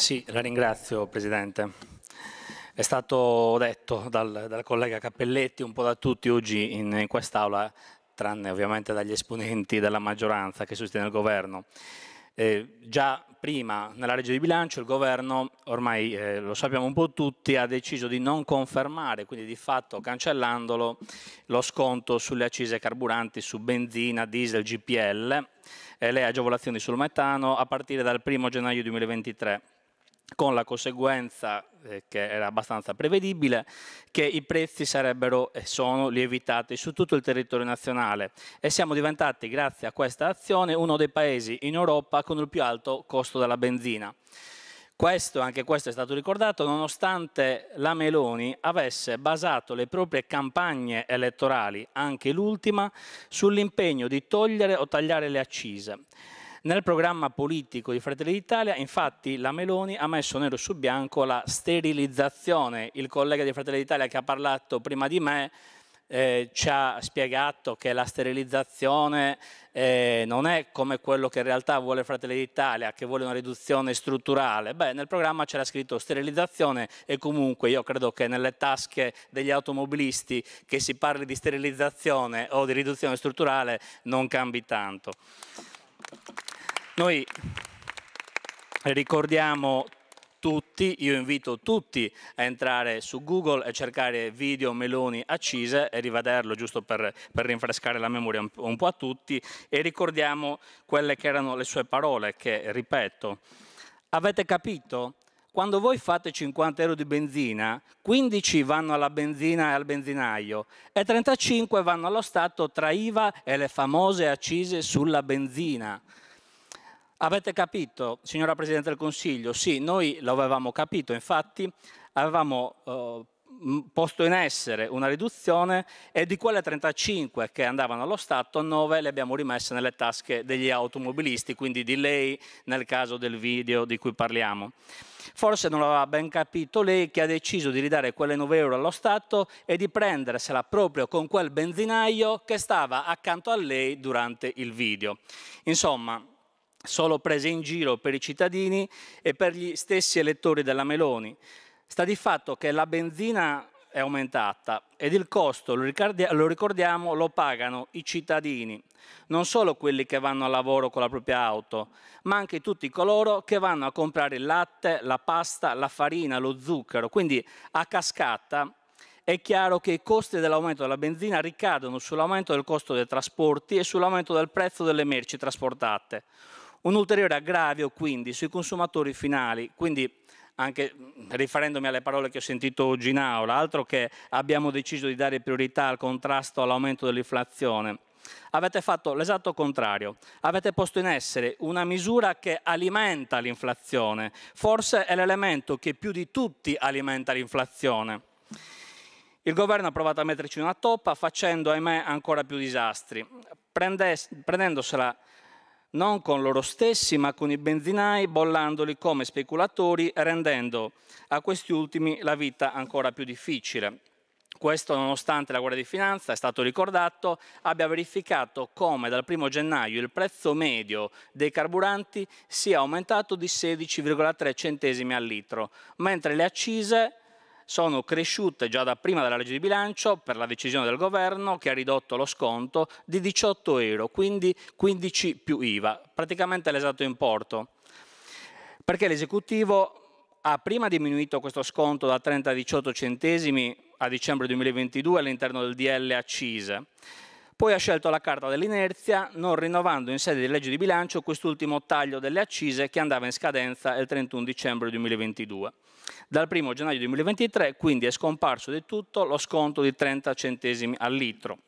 Sì, la ringrazio Presidente. È stato detto dal, dal collega Cappelletti, un po' da tutti oggi in, in quest'Aula, tranne ovviamente dagli esponenti della maggioranza che sostiene il Governo. Eh, già prima nella legge di bilancio il governo, ormai eh, lo sappiamo un po' tutti, ha deciso di non confermare, quindi di fatto cancellandolo, lo sconto sulle accise carburanti su benzina, diesel, GPL e le agevolazioni sul metano a partire dal 1 gennaio 2023 con la conseguenza eh, che era abbastanza prevedibile che i prezzi sarebbero e sono lievitati su tutto il territorio nazionale e siamo diventati grazie a questa azione uno dei paesi in Europa con il più alto costo della benzina. Questo, anche questo è stato ricordato, nonostante la Meloni avesse basato le proprie campagne elettorali, anche l'ultima, sull'impegno di togliere o tagliare le accise. Nel programma politico di Fratelli d'Italia, infatti, la Meloni ha messo nero su bianco la sterilizzazione. Il collega di Fratelli d'Italia che ha parlato prima di me eh, ci ha spiegato che la sterilizzazione eh, non è come quello che in realtà vuole Fratelli d'Italia, che vuole una riduzione strutturale. Beh, nel programma c'era scritto sterilizzazione e comunque io credo che nelle tasche degli automobilisti che si parli di sterilizzazione o di riduzione strutturale non cambi tanto. Noi ricordiamo tutti, io invito tutti a entrare su Google e cercare video Meloni accise e rivederlo giusto per, per rinfrescare la memoria un, un po' a tutti e ricordiamo quelle che erano le sue parole che, ripeto, avete capito? Quando voi fate 50 euro di benzina, 15 vanno alla benzina e al benzinaio e 35 vanno allo Stato tra IVA e le famose accise sulla benzina. Avete capito, signora Presidente del Consiglio? Sì, noi lo avevamo capito, infatti avevamo eh, posto in essere una riduzione e di quelle 35 che andavano allo Stato, 9 le abbiamo rimesse nelle tasche degli automobilisti, quindi di lei nel caso del video di cui parliamo. Forse non l'aveva ben capito lei che ha deciso di ridare quelle 9 euro allo Stato e di prendersela proprio con quel benzinaio che stava accanto a lei durante il video. Insomma, solo prese in giro per i cittadini e per gli stessi elettori della Meloni. Sta di fatto che la benzina è aumentata ed il costo, lo ricordiamo, lo pagano i cittadini, non solo quelli che vanno al lavoro con la propria auto, ma anche tutti coloro che vanno a comprare il latte, la pasta, la farina, lo zucchero. Quindi a cascata è chiaro che i costi dell'aumento della benzina ricadono sull'aumento del costo dei trasporti e sull'aumento del prezzo delle merci trasportate. Un ulteriore aggravio quindi sui consumatori finali, quindi anche riferendomi alle parole che ho sentito oggi in aula, altro che abbiamo deciso di dare priorità al contrasto all'aumento dell'inflazione. Avete fatto l'esatto contrario, avete posto in essere una misura che alimenta l'inflazione, forse è l'elemento che più di tutti alimenta l'inflazione. Il governo ha provato a metterci una toppa facendo, ahimè, ancora più disastri, prendendosela non con loro stessi ma con i benzinai, bollandoli come speculatori, rendendo a questi ultimi la vita ancora più difficile. Questo nonostante la Guardia di Finanza, è stato ricordato, abbia verificato come dal 1 gennaio il prezzo medio dei carburanti sia aumentato di 16,3 centesimi al litro, mentre le accise sono cresciute già da prima della legge di bilancio per la decisione del governo che ha ridotto lo sconto di 18 euro, quindi 15 più IVA, praticamente l'esatto importo. Perché l'esecutivo ha prima diminuito questo sconto da 30 a 18 centesimi a dicembre 2022 all'interno del DL accise poi ha scelto la carta dell'inerzia, non rinnovando in sede di legge di bilancio quest'ultimo taglio delle accise che andava in scadenza il 31 dicembre 2022. Dal 1 gennaio 2023 quindi è scomparso di tutto lo sconto di 30 centesimi al litro.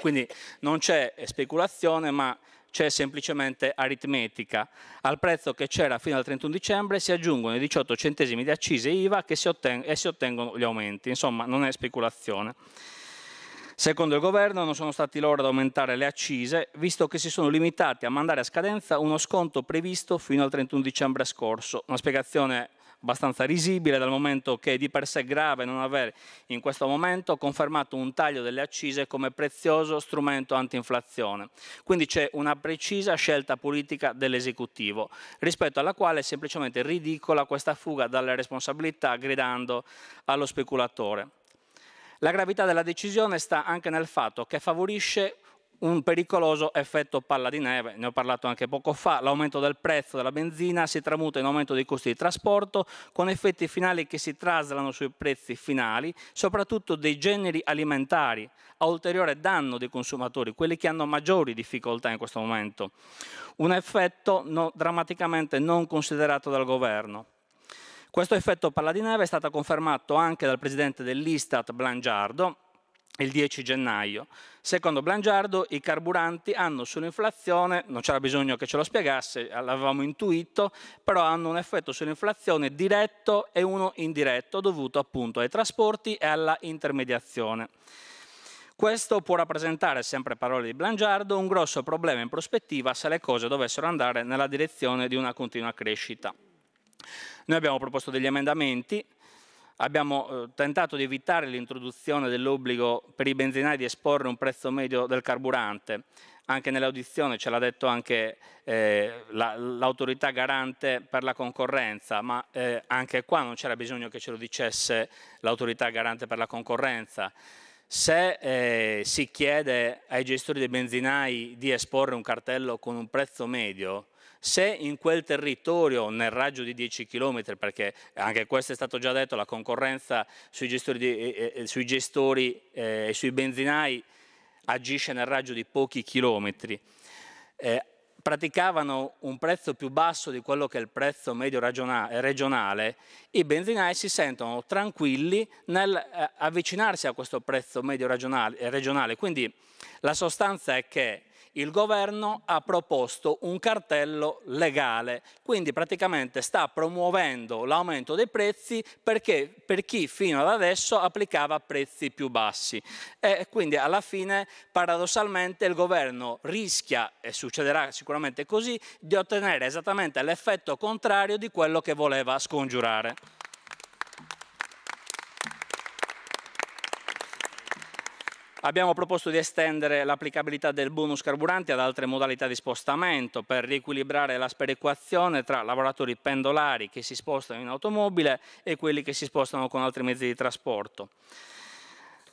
Quindi non c'è speculazione, ma c'è semplicemente aritmetica. Al prezzo che c'era fino al 31 dicembre si aggiungono i 18 centesimi di accise IVA si e si ottengono gli aumenti. Insomma, non è speculazione. Secondo il governo non sono stati loro ad aumentare le accise, visto che si sono limitati a mandare a scadenza uno sconto previsto fino al 31 dicembre scorso. Una spiegazione abbastanza risibile dal momento che è di per sé grave non aver in questo momento confermato un taglio delle accise come prezioso strumento antinflazione. Quindi c'è una precisa scelta politica dell'esecutivo, rispetto alla quale è semplicemente ridicola questa fuga dalle responsabilità gridando allo speculatore. La gravità della decisione sta anche nel fatto che favorisce un pericoloso effetto palla di neve, ne ho parlato anche poco fa, l'aumento del prezzo della benzina si tramuta in aumento dei costi di trasporto con effetti finali che si traslano sui prezzi finali, soprattutto dei generi alimentari, a ulteriore danno dei consumatori, quelli che hanno maggiori difficoltà in questo momento. Un effetto no, drammaticamente non considerato dal governo. Questo effetto palla di neve è stato confermato anche dal presidente dell'Istat Blangiardo il 10 gennaio. Secondo Blangiardo i carburanti hanno sull'inflazione, non c'era bisogno che ce lo spiegasse, l'avevamo intuito, però hanno un effetto sull'inflazione diretto e uno indiretto dovuto appunto ai trasporti e alla intermediazione. Questo può rappresentare, sempre parole di Blangiardo, un grosso problema in prospettiva se le cose dovessero andare nella direzione di una continua crescita. Noi abbiamo proposto degli emendamenti, abbiamo eh, tentato di evitare l'introduzione dell'obbligo per i benzinai di esporre un prezzo medio del carburante. Anche nell'audizione ce l'ha detto anche eh, la, l'autorità garante per la concorrenza, ma eh, anche qua non c'era bisogno che ce lo dicesse l'autorità garante per la concorrenza. Se eh, si chiede ai gestori dei benzinai di esporre un cartello con un prezzo medio, se in quel territorio, nel raggio di 10 km, perché anche questo è stato già detto, la concorrenza sui gestori, di, eh, eh, eh, sui gestori eh, e sui benzinai agisce nel raggio di pochi chilometri, eh, praticavano un prezzo più basso di quello che è il prezzo medio regionale, i benzinai si sentono tranquilli nel eh, avvicinarsi a questo prezzo medio regionale, regionale. Quindi la sostanza è che il governo ha proposto un cartello legale, quindi praticamente sta promuovendo l'aumento dei prezzi perché, per chi fino ad adesso applicava prezzi più bassi. E quindi alla fine paradossalmente il governo rischia, e succederà sicuramente così, di ottenere esattamente l'effetto contrario di quello che voleva scongiurare. Abbiamo proposto di estendere l'applicabilità del bonus carburanti ad altre modalità di spostamento per riequilibrare la sperequazione tra lavoratori pendolari che si spostano in automobile e quelli che si spostano con altri mezzi di trasporto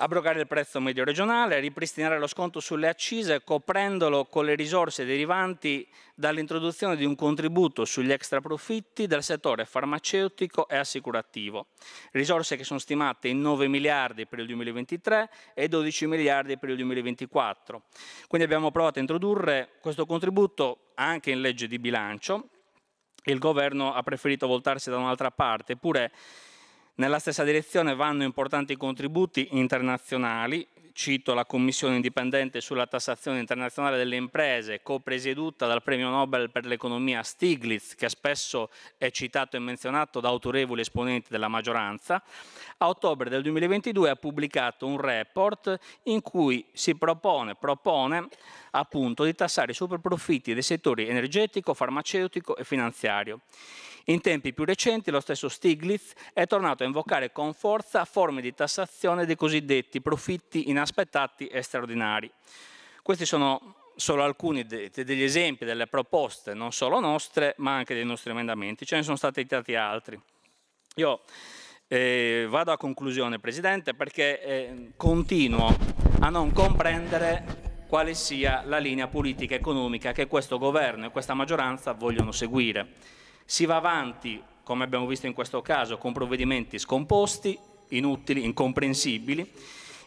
abrogare il prezzo medio regionale, ripristinare lo sconto sulle accise coprendolo con le risorse derivanti dall'introduzione di un contributo sugli extra profitti del settore farmaceutico e assicurativo, risorse che sono stimate in 9 miliardi per il 2023 e 12 miliardi per il 2024. Quindi abbiamo provato a introdurre questo contributo anche in legge di bilancio. Il governo ha preferito voltarsi da un'altra parte, eppure nella stessa direzione vanno importanti contributi internazionali, cito la Commissione indipendente sulla tassazione internazionale delle imprese, copresieduta dal premio Nobel per l'economia Stiglitz, che spesso è citato e menzionato da autorevoli esponenti della maggioranza, a ottobre del 2022 ha pubblicato un report in cui si propone, propone appunto di tassare i superprofitti dei settori energetico, farmaceutico e finanziario. In tempi più recenti lo stesso Stiglitz è tornato a invocare con forza forme di tassazione dei cosiddetti profitti inaspettati e straordinari. Questi sono solo alcuni degli esempi delle proposte, non solo nostre, ma anche dei nostri emendamenti. Ce ne sono stati tanti altri. Io eh, vado a conclusione, Presidente, perché eh, continuo a non comprendere quale sia la linea politica economica che questo governo e questa maggioranza vogliono seguire. Si va avanti, come abbiamo visto in questo caso, con provvedimenti scomposti, inutili, incomprensibili.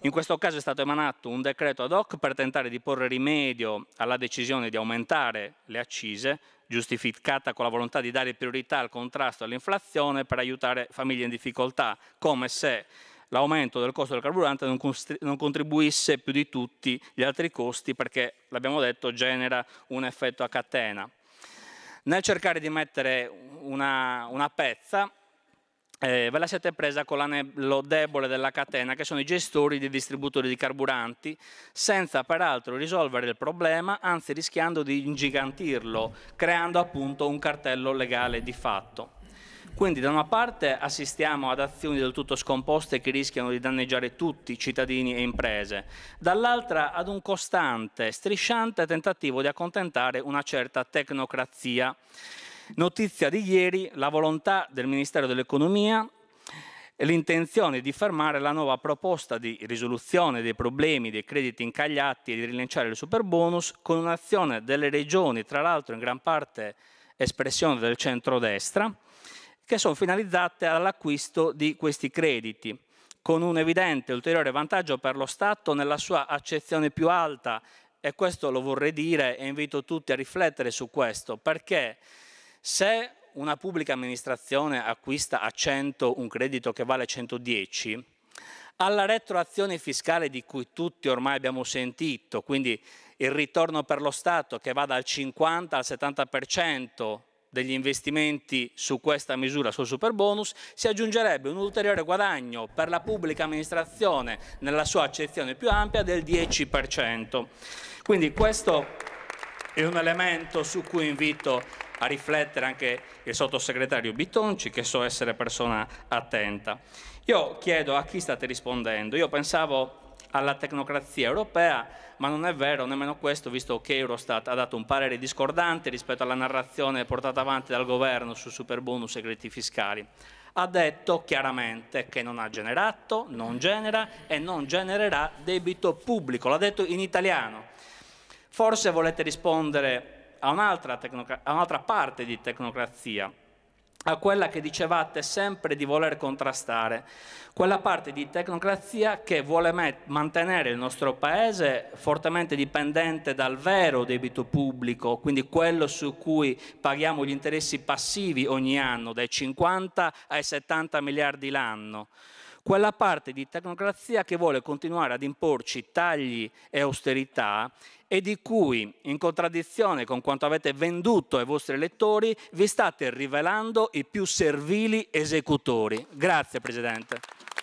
In questo caso è stato emanato un decreto ad hoc per tentare di porre rimedio alla decisione di aumentare le accise, giustificata con la volontà di dare priorità al contrasto all'inflazione per aiutare famiglie in difficoltà, come se l'aumento del costo del carburante non, contribuisse più di tutti gli altri costi perché, l'abbiamo detto, genera un effetto a catena. Nel cercare di mettere una, una pezza, eh, ve la siete presa con l'anello debole della catena, che sono i gestori di distributori di carburanti, senza peraltro risolvere il problema, anzi rischiando di ingigantirlo, creando appunto un cartello legale di fatto. Quindi da una parte assistiamo ad azioni del tutto scomposte che rischiano di danneggiare tutti, cittadini e imprese, dall'altra ad un costante, strisciante tentativo di accontentare una certa tecnocrazia. Notizia di ieri, la volontà del Ministero dell'Economia e l'intenzione di fermare la nuova proposta di risoluzione dei problemi dei crediti incagliati e di rilanciare il superbonus con un'azione delle regioni, tra l'altro in gran parte espressione del centrodestra, che sono finalizzate all'acquisto di questi crediti, con un evidente ulteriore vantaggio per lo Stato nella sua accezione più alta, e questo lo vorrei dire e invito tutti a riflettere su questo, perché se una pubblica amministrazione acquista a 100 un credito che vale 110, alla retroazione fiscale di cui tutti ormai abbiamo sentito, quindi il ritorno per lo Stato che va dal 50 al 70% degli investimenti su questa misura sul super bonus, si aggiungerebbe un ulteriore guadagno per la pubblica amministrazione nella sua accezione più ampia del 10%. Quindi questo è un elemento su cui invito a riflettere anche il sottosegretario Bitonci, che so essere persona attenta. Io chiedo a chi state rispondendo. Io pensavo alla tecnocrazia europea, ma non è vero nemmeno questo, visto che Eurostat ha dato un parere discordante rispetto alla narrazione portata avanti dal governo su superbonus e crediti fiscali. Ha detto chiaramente che non ha generato, non genera e non genererà debito pubblico, l'ha detto in italiano. Forse volete rispondere a un'altra, a un'altra parte di tecnocrazia, a quella che dicevate sempre di voler contrastare, quella parte di tecnocrazia che vuole mantenere il nostro paese fortemente dipendente dal vero debito pubblico, quindi quello su cui paghiamo gli interessi passivi ogni anno, dai 50 ai 70 miliardi l'anno quella parte di tecnocrazia che vuole continuare ad imporci tagli e austerità e di cui, in contraddizione con quanto avete venduto ai vostri elettori, vi state rivelando i più servili esecutori. Grazie Presidente.